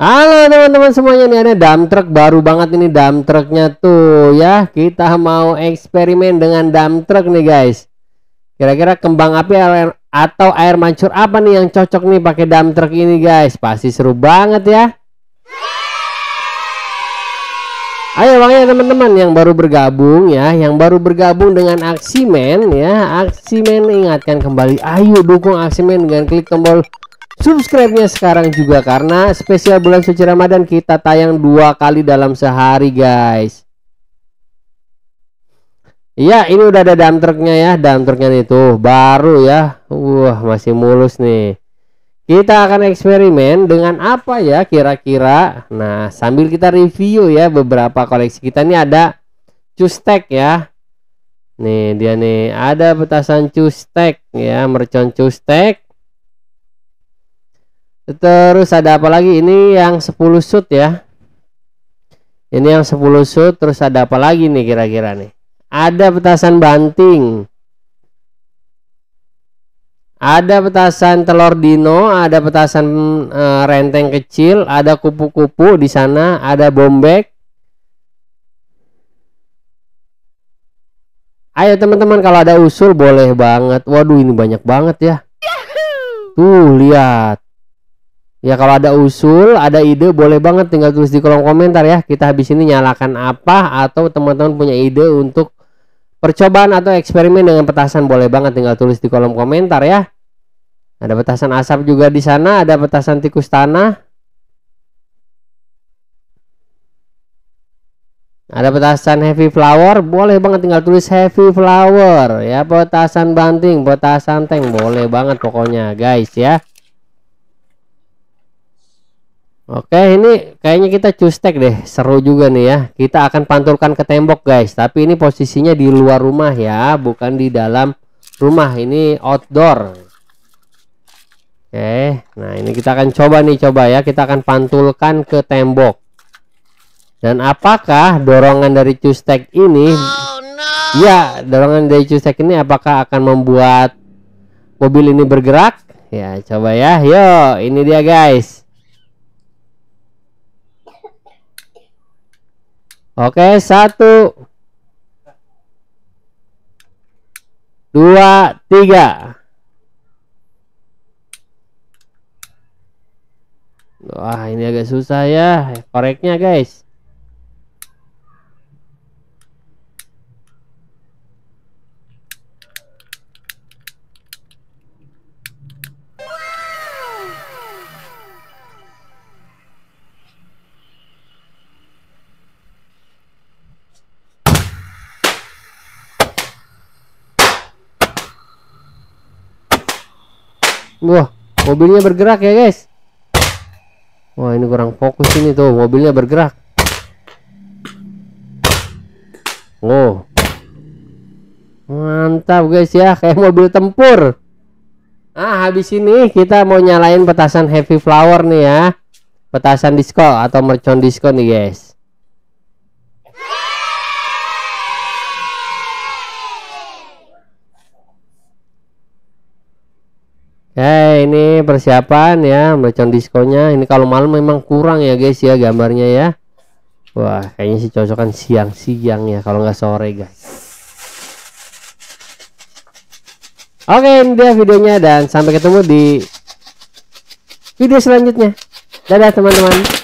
Halo teman-teman semuanya ini ada dump truck baru banget ini dump trucknya tuh ya kita mau eksperimen dengan dump truck nih guys kira-kira kembang api atau air mancur apa nih yang cocok nih pakai dump truck ini guys pasti seru banget ya Ayo bang ya teman-teman yang baru bergabung ya yang baru bergabung dengan aksi men ya aksi men ingatkan kembali ayo dukung Aksimen dengan klik tombol Subscribe-nya sekarang juga karena spesial bulan suci Ramadan kita tayang dua kali dalam sehari guys. Iya ini udah ada dump truck-nya ya dump truck-nya itu baru ya. Wah masih mulus nih. Kita akan eksperimen dengan apa ya kira-kira. Nah sambil kita review ya beberapa koleksi kita ini ada custek ya. Nih dia nih ada petasan custek ya mercon custek terus ada apa lagi ini yang 10 shoot ya ini yang 10 shoot terus ada apa lagi nih kira-kira nih ada petasan banting ada petasan telur dino ada petasan e, renteng kecil ada kupu-kupu di sana ada bombek ayo teman-teman kalau ada usul boleh banget waduh ini banyak banget ya tuh lihat Ya kalau ada usul, ada ide boleh banget tinggal tulis di kolom komentar ya. Kita habis ini nyalakan apa atau teman-teman punya ide untuk percobaan atau eksperimen dengan petasan boleh banget tinggal tulis di kolom komentar ya. Ada petasan asap juga di sana, ada petasan tikus tanah. Ada petasan heavy flower, boleh banget tinggal tulis heavy flower ya. Petasan banting, petasan tank boleh banget pokoknya guys ya. Oke, ini kayaknya kita custek deh. Seru juga nih ya. Kita akan pantulkan ke tembok, guys. Tapi ini posisinya di luar rumah ya, bukan di dalam rumah. Ini outdoor. Oke, nah ini kita akan coba nih, coba ya. Kita akan pantulkan ke tembok. Dan apakah dorongan dari custek ini oh, no. Ya, dorongan dari custek ini apakah akan membuat mobil ini bergerak? Ya, coba ya. Yo, ini dia, guys. Oke, satu, dua, tiga. Wah, ini agak susah ya koreknya guys. Wah, mobilnya bergerak ya, guys. Wah, ini kurang fokus ini tuh, mobilnya bergerak. Oh. Mantap, guys ya, kayak mobil tempur. Ah, habis ini kita mau nyalain petasan heavy flower nih ya. Petasan diskon atau mercon diskon nih, guys. Oke, ya, ini persiapan ya, mercon diskonnya. Ini kalau malam memang kurang ya guys ya gambarnya ya. Wah, kayaknya sih cocokan siang-siang ya kalau nggak sore guys. Oke, ini dia videonya dan sampai ketemu di video selanjutnya. Dadah teman-teman.